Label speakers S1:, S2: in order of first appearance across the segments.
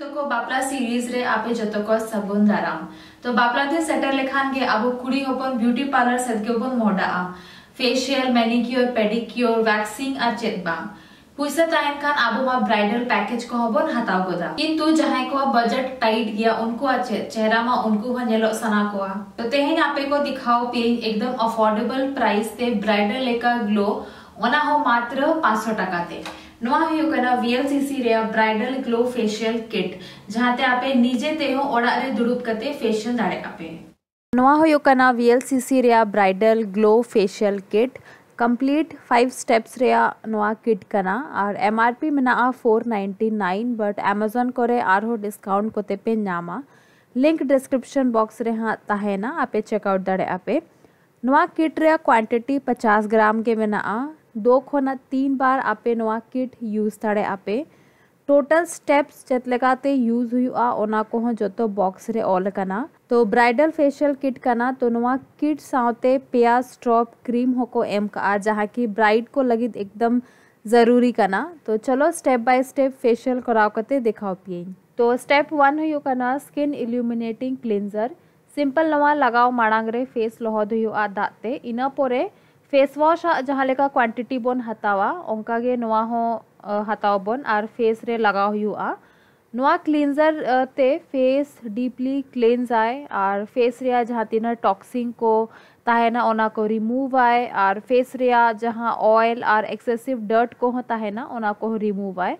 S1: ಜೊತೆಗೋ ಬಾಪ್ಲಾ series ರೆ Ape ಜೊತೆಗೋ ಸಗುಂದಾರಾಮ್ तो बापला दिन सेटर लेखान के अब कुड़ी ओपन ब्यूटी पार्लर सदके ओपन मोडा आ फेशियल मैनिक्योर पेडिक्योर वैक्सिंग आ चेतबा পয়সা তাহেন খান আবো মা ব্রাইডাল প্যাকেজ কো হবন হাতাও গোদা কিন্তু যাহাই কো বাজেট টাইট গিয়া উনকো আছে চেহারা মা উনকো হা নেলো সানা কো তো তেহেন আপে কো দিখাও পে একদম অফোর্ডেবল প্রাইস তে ব্রাইডাল লেকা গ্লো ওনা হো মাত্র 500 টাকা তে VLCC bridal glow facial kit जहाँ आपे निजे तेहो ओडारे दुरुप कते फेशियल दाड़े आपे नवा bridal glow facial kit complete five steps रेया नवा किट कना और एम आर पी मना four ninety nine but Amazon को डिस्काउंट को तेपे नामा लिंक डिस्क्रिप्शन बॉक्स रे हाँ तहेना आपे चेकआउट दाड़े आपे नवा किट रेया क्वांटिटी पचास ग्राम के मना दो खोना तीन बार आपे नवा किट यूज ᱫᱟᱲᱮᱭᱟᱜᱼᱟ आपे टोटल स्टेप्स चेक लगाते यूज हुआ जो तो बॉक्स रे ऑल करना तो ब्राइडल फेशियल किट करना तो नवा किट साउते पेया स्ट्रॉप क्रीम हो को एम का जहाँ की ब्राइड को लगी एकदम जरूरी करना तो चलो स्टेप बाय स्टेप फेशियल कराओ करते दिखाओ पिए तो स्टेप वन हुई करना स्किन इल्यूमिनेटिंग क्लिनजर सिंपल नवा लगाओ माड़ांग रे फेस लोहद हुआ दाते इना पोरे फेस वॉश जहाँ लेका क्वांटिटी बन हतावा ओंका गे नवा हो हताव बन और फेस रे लगाव हुआ नवा क्लिनजर ते फेस डीपली क्लिनज आए और फेस रे जहाँ तीन टॉक्सिंग को ताहेना ओना को रिमूव आए और फेस रे जहाँ ऑयल और एक्सेसिव डर्ट को हो ताहेना ओना को रिमूव आए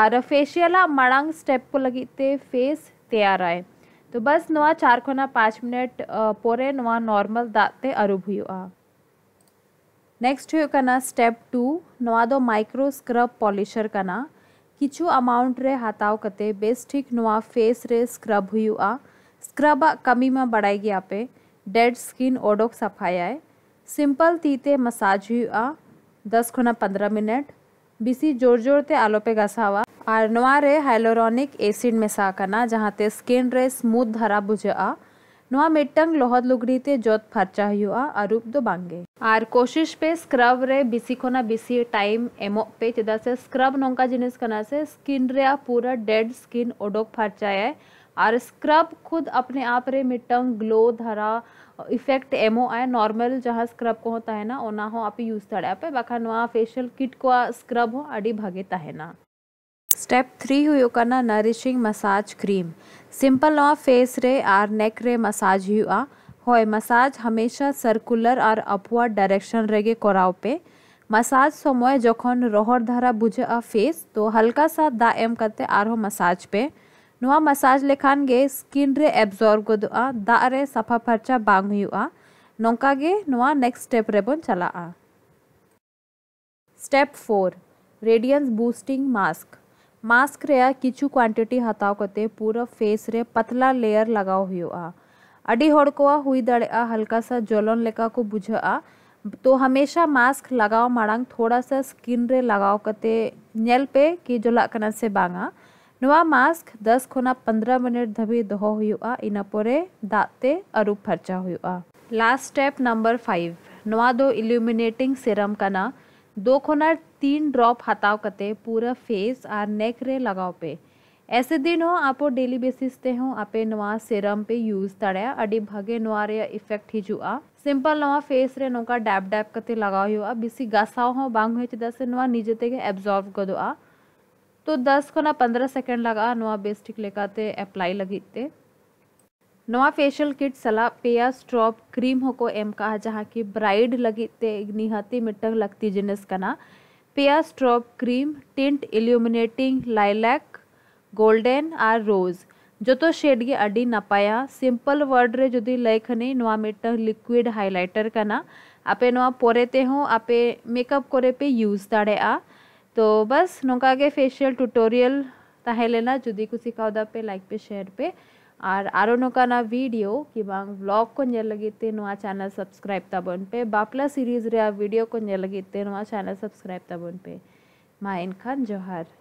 S1: और फेशियल मड़ांग स्टेप को लगी ते फेस तैयार आए तो बस नवा चार खोना पाँच मिनट पोरे नवा नॉर्मल दाते अरुब हुआ नेक्स्ट होना स्टेप टू ना माइक्रो स्क्रब पॉलिशर करना किचु अमाउंट रे हाथाव कते ठीक नवा फेस रे स्क्रब हुआ स्क्रब कमी में बढ़ाएगी आपे डेड स्किन ओडोक सफाया है सिंपल तीते मसाज हुआ दस खुना पंद्रह मिनट बीसी जोर जोर ते आलोपे घसावा और नवा रे हाइलोरोनिक एसिड में करना जहाँ ते स्किन रे स्मूथ धरा बुझा ᱱᱚᱣᱟ ᱢᱤᱫᱴᱟᱝ ᱞᱚᱦᱚᱫ ᱞᱩᱜᱽᱲᱤ ᱛᱮ ᱡᱚᱛ ᱯᱷᱟᱨᱪᱟ ᱦᱩᱭᱩᱜᱼᱟ ᱟᱹᱨᱩᱵ ᱫᱚ ᱵᱟᱝᱜᱮ ᱟᱨ ᱠᱳᱥᱤᱥ ᱯᱮ ᱥᱠᱨᱟᱵ ᱨᱮ ᱵᱮᱥᱤ ᱠᱷᱚᱱᱟᱜ ᱵᱮᱥᱤ ᱴᱟᱭᱤᱢ ᱮᱢᱚᱜ ᱯᱮ ᱪᱮᱫᱟᱜ ᱥᱮ ᱥᱠᱨᱟᱵ ᱱᱚᱝᱠᱟ ᱡᱤᱱᱤᱥ ᱠᱟᱱᱟ ᱥᱮ ᱥᱠᱤᱱ ᱨᱮᱭᱟᱜ ᱯᱩᱨᱟᱹ ᱰᱮᱰ ᱥᱠᱤᱱ ᱚᱰᱚᱠ ᱯᱷᱟᱨᱪᱟᱭᱟᱭ ᱟᱨ ᱥᱠᱨᱟᱵ ᱠᱷᱩᱫ ᱟᱯᱱᱮ ᱟᱯ ᱨᱮ ᱢᱤᱫᱴᱟᱝ ᱜᱞᱳ ᱫᱷᱟᱨᱟ इफेक्ट एमो आए नॉर्मल जहाँ स्क्रब को तहना ओना हो आप यूज दाड़े बाखा फेशियल किट को स्क्रब हो आड़ी भागे तहना स्टेप थ्री हुई नरिशिंग मसाज क्रीम सिंपल और फेस रे आर नेक रे मसाज हुआ हो मसाज हमेशा सर्कुलर और अपवर्ड डायरेक्शन रेगे कोराव पे मसाज समय जखन रोहर धारा बुझे आ फेस तो हल्का सा दा एम करते आर हो मसाज पे नुआ मसाज लेखान गे स्किन रे एब्जॉर्ब गोदुआ दा रे सफा फर्चा बांग हुआ नोंका गे नुआ नेक्स्ट स्टेप रे बोन चला आ step four radiance boosting mask mask किचु क्वांटिटी ક્વોન્ટિટી હતાવ पूरा फेस रे पतला लेयर લેયર अडी હુયો આ અડી હોડકો આ હુઈ દળે આ હલકા સા જોલોન तो हमेशा मास्क लगाओ मांग थोड़ा सा स्किन रे लगाओ कते नेल पे कि जोला कना से बांगा नवा मास्क दस खना पंद्रह मिनट धबी दहो हुआ इना परे दाते अरु फर्चा हुआ लास्ट स्टेप नंबर फाइव नवा दो इल्यूमिनेटिंग सीरम कना दो खना तीन ड्रॉप हताव कते पूरा फेस और नेक रे लगाव पे ऐसे दिन हो आप डेली बेसिस ते हो आपे नवा सीरम पे यूज तड़ा अड़ी भगे नवा रे इफेक्ट ही जुआ सिंपल नवा फेस रे नोका डैप डैप कते लगाव हुआ बिसी गासाव हो बांग हो चदा से नवा निजे ते के एब्जॉर्व गदोआ तो 10 ना 15 सेकंड लगा नवा बेस्टिक लेकाते अप्लाई लगिते नवा फेशियल किट सला पेया स्ट्रॉप क्रीम होको एम का जहाँ की ब्राइड लगिते निहती मिट्टक लगती जिनस कना पेयास्ट्रॉप cream tint illuminating lilac golden आर रोज जो तो शेड के अडी नपाया सिंपल वर्ड रे जो लेखने मिट्ट लिक्विड हाइलाइटर करना आपे परे ते हो आपे मेकअप करे पे यूज दाड़े आ तो बस नौका के फेशियल टूटोरियल तहलेना जुदी कुछ सिखाओ पे लाइक पे शेयर पे और आरो नौकाना वीडियो कि ब्लॉग को चैनल सब्सक्राइब तबन पे बापला सीरीज रहा वीडियो को चैनल सब्सक्राइब तबन पे मा इनखान जोहार